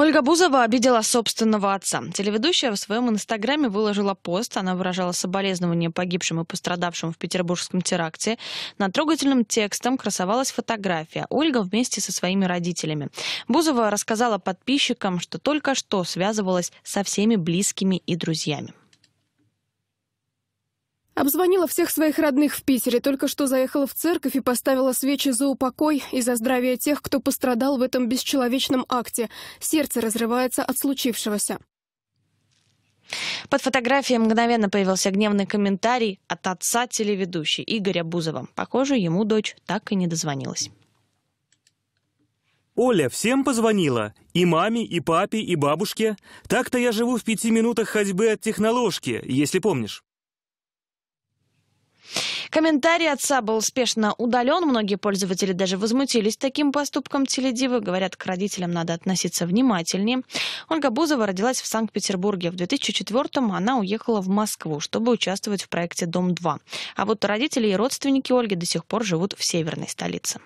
Ольга Бузова обидела собственного отца. Телеведущая в своем инстаграме выложила пост. Она выражала соболезнования погибшим и пострадавшим в петербургском теракте. На трогательным текстом красовалась фотография. Ольга вместе со своими родителями. Бузова рассказала подписчикам, что только что связывалась со всеми близкими и друзьями. Обзвонила всех своих родных в Питере, только что заехала в церковь и поставила свечи за упокой и за здравие тех, кто пострадал в этом бесчеловечном акте. Сердце разрывается от случившегося. Под фотографией мгновенно появился гневный комментарий от отца телеведущей Игоря Бузова. Похоже, ему дочь так и не дозвонилась. Оля всем позвонила. И маме, и папе, и бабушке. Так-то я живу в пяти минутах ходьбы от техноложки, если помнишь. Комментарий отца был спешно удален. Многие пользователи даже возмутились таким поступком теледивы. Говорят, к родителям надо относиться внимательнее. Ольга Бузова родилась в Санкт-Петербурге. В 2004-м она уехала в Москву, чтобы участвовать в проекте «Дом-2». А вот родители и родственники Ольги до сих пор живут в северной столице.